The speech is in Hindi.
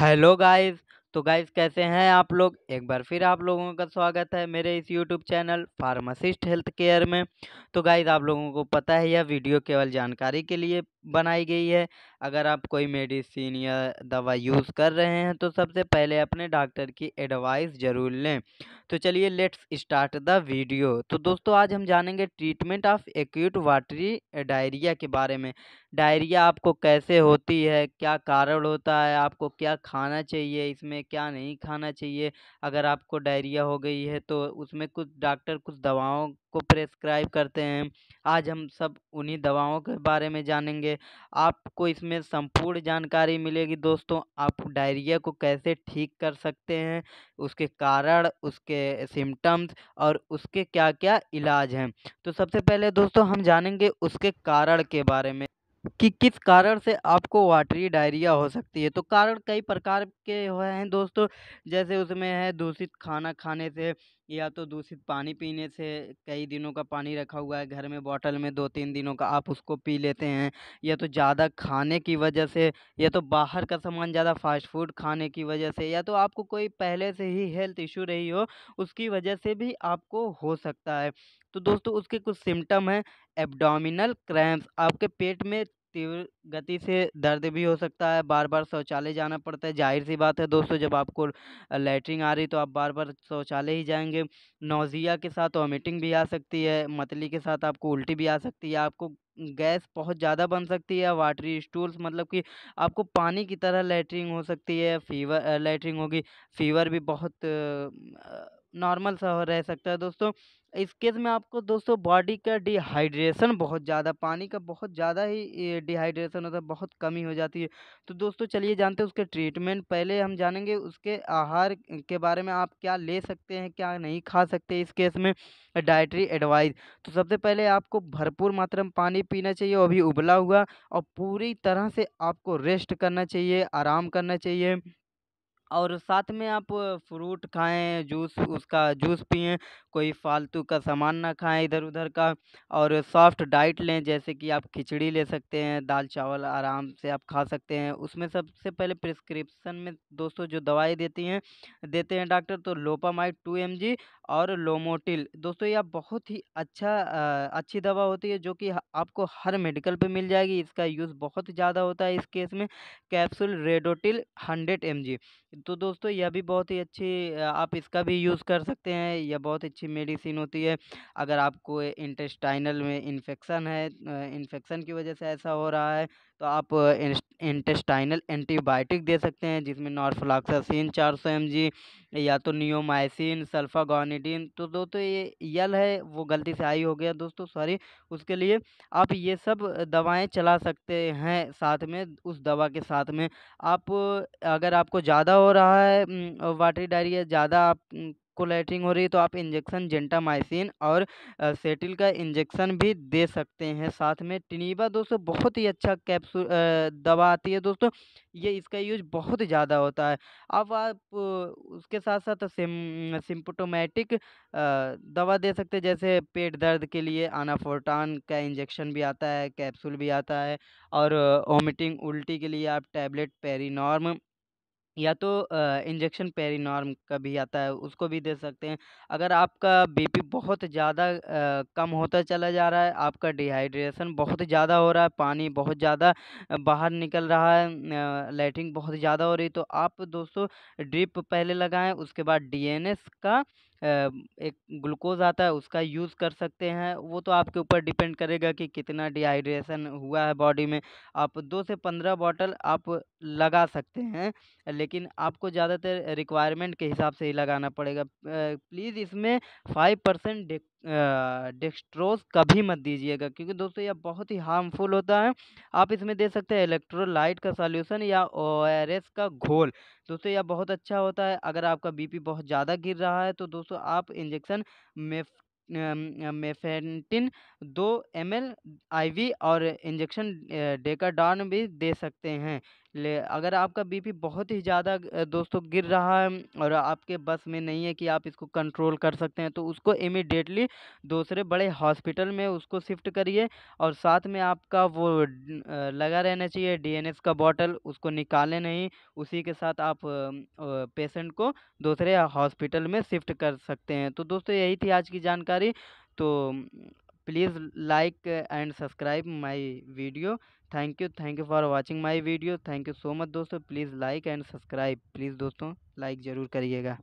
हेलो गाइस तो गाइस कैसे हैं आप लोग एक बार फिर आप लोगों का स्वागत है मेरे इस YouTube channel pharmacist health care में तो गाइस आप लोगों को पता है यह वीडियो केवल जानकारी के लिए बनाई गई है अगर आप कोई मेडिसिन या दवा यूज़ कर रहे हैं तो सबसे पहले अपने डॉक्टर की एडवाइस ज़रूर लें तो चलिए लेट्स स्टार्ट द वीडियो तो दोस्तों आज हम जानेंगे treatment of acute watery diarrhoea के बारे में डायरिया आपको कैसे होती है क्या कारण होता है आपको क्या खाना चाहिए इसमें क्या नहीं खाना चाहिए अगर आपको डायरिया हो गई है तो उसमें कुछ डॉक्टर कुछ दवाओं को प्रेस्क्राइब करते हैं आज हम सब उन्हीं दवाओं के बारे में जानेंगे आपको इसमें संपूर्ण जानकारी मिलेगी दोस्तों आप डायरिया को कैसे ठीक कर सकते हैं उसके कारण उसके सिम्टम्स और उसके क्या क्या इलाज हैं तो सबसे पहले दोस्तों हम जानेंगे उसके कारण के बारे में कि किस कारण से आपको वाटरी डायरिया हो सकती है तो कारण कई प्रकार के हैं दोस्तों जैसे उसमें है दूषित खाना खाने से या तो दूषित पानी पीने से कई दिनों का पानी रखा हुआ है घर में बॉटल में दो तीन दिनों का आप उसको पी लेते हैं या तो ज़्यादा खाने की वजह से या तो बाहर का सामान ज़्यादा फास्ट फूड खाने की वजह से या तो आपको कोई पहले से ही हेल्थ इशू रही हो उसकी वजह से भी आपको हो सकता है तो दोस्तों उसके कुछ सिम्टम हैं एबडामिनल क्रैम्प आपके पेट में तीव्र गति से दर्द भी हो सकता है बार बार शौचालय जाना पड़ता है जाहिर सी बात है दोस्तों जब आपको लेटरिन आ रही तो आप बार बार शौचालय ही जाएंगे नोज़िया के साथ वॉमिटिंग भी आ सकती है मतली के साथ आपको उल्टी भी आ सकती है आपको गैस बहुत ज़्यादा बन सकती है वाटरी स्टूल्स मतलब कि आपको पानी की तरह लेटरिंग हो सकती है फीवर लेटरिंग होगी फीवर भी बहुत नॉर्मल सा रह सकता है दोस्तों इस केस में आपको दोस्तों बॉडी का डिहाइड्रेशन बहुत ज़्यादा पानी का बहुत ज़्यादा ही डिहाइड्रेशन होता है बहुत कमी हो जाती है तो दोस्तों चलिए जानते हैं उसके ट्रीटमेंट पहले हम जानेंगे उसके आहार के बारे में आप क्या ले सकते हैं क्या नहीं खा सकते इस केस में डाइटरी एडवाइस तो सबसे पहले आपको भरपूर मात्रा में पानी पीना चाहिए अभी उबला हुआ और पूरी तरह से आपको रेस्ट करना चाहिए आराम करना चाहिए और साथ में आप फ्रूट खाएँ जूस उसका जूस पिए कोई फालतू का सामान ना खाएँ इधर उधर का और सॉफ्ट डाइट लें जैसे कि आप खिचड़ी ले सकते हैं दाल चावल आराम से आप खा सकते हैं उसमें सबसे पहले प्रिस्क्रिप्शन में दोस्तों जो दवाई देती हैं देते हैं डॉक्टर तो लोपामाइड टू एम जी और लोमोटिल दोस्तों यह बहुत ही अच्छा आ, अच्छी दवा होती है जो कि आपको हर मेडिकल पे मिल जाएगी इसका यूज़ बहुत ज़्यादा होता है इस केस में capsule Redotil hundred M G तो दोस्तों यह भी बहुत ही अच्छी आप इसका भी यूज़ कर सकते हैं यह बहुत अच्छी मेडिसिन होती है अगर आपको इंटेस्टाइनल में इन्फेक्शन है इन्फेक्शन की वजह से ऐसा हो रहा है तो आप इंटेस्टाइनल एंटीबायोटिक दे सकते हैं जिसमें नॉर्फलाक्सासिन चार सौ एम जी या तो नियोमाइसिन सल्फागोनिडीन तो दो तो ये यल है वो गलती से आई हो गया दोस्तों सॉरी उसके लिए आप ये सब दवाएं चला सकते हैं साथ में उस दवा के साथ में आप अगर आपको ज़्यादा हो रहा है वाटरी डायरिया ज़्यादा आप को हो रही है तो आप इंजेक्शन जेंटामाइसिन और सेटिल का इंजेक्शन भी दे सकते हैं साथ में टिनीबा दोस्तों बहुत ही अच्छा कैप्सूल दवा आती है दोस्तों ये इसका यूज बहुत ज़्यादा होता है अब आप उसके साथ साथ सिम सिम्पटोमेटिक दवा दे सकते हैं जैसे पेट दर्द के लिए आनाफोटान का इंजेक्शन भी आता है कैप्सूल भी आता है और वोमिटिंग उल्टी के लिए आप टैबलेट पेरीनॉर्म या तो इंजेक्शन पेरिनॉर्म का भी आता है, उसको भी दे सकते हैं। अगर आपका बीपी बहुत ज़्यादा कम होता चला जा रहा है, आपका डिहाइड्रेशन बहुत ज़्यादा हो रहा है, पानी बहुत ज़्यादा बाहर निकल रहा है अ, बहुत ज़्यादा हो रही तो आप दोस्तों ड्रिप पहले लगाएँ, उसके बाद डीएनएस का एक ग्लूकोज़ आता है उसका यूज़ कर सकते हैं वो तो आपके ऊपर डिपेंड करेगा कि कितना डिहाइड्रेशन हुआ है बॉडी में आप दो से पंद्रह बॉटल आप लगा सकते हैं लेकिन आपको ज़्यादातर रिक्वायरमेंट के हिसाब से ही लगाना पड़ेगा प्लीज़ इसमें फाइव परसेंट अ, डेक्सट्रोज़ कभी मत दीजिएगा क्योंकि दोस्तों यह बहुत ही हार्मफुल होता है आप इसमें दे सकते हैं इलेक्ट्रोलाइट का सॉल्यूशन या ओआरएस का घोल दोस्तों यह बहुत अच्छा होता है अगर आपका बीपी बहुत ज़्यादा गिर रहा है तो दोस्तों आप इंजेक्शन में मेफेंटिन दो एम एल और इंजेक्शन डेकाडॉन भी दे सकते हैं ले अगर आपका बीपी बहुत ही ज़्यादा दोस्तों गिर रहा है और आपके बस में नहीं है कि आप इसको कंट्रोल कर सकते हैं तो उसको इमिडिएटली दूसरे बड़े हॉस्पिटल में उसको शिफ्ट करिए और साथ में आपका वो लगा रहना चाहिए डीएनएस का बॉटल उसको निकालें नहीं उसी के साथ आप पेशेंट को दूसरे हॉस्पिटल में शिफ्ट कर सकते हैं तो दोस्तों यही थी आज की जानकारी करें तो please like and subscribe my video thank you thank you for watching my video thank you so much दोस्तों please like and subscribe please दोस्तों लाइक ज़रूर करिएगा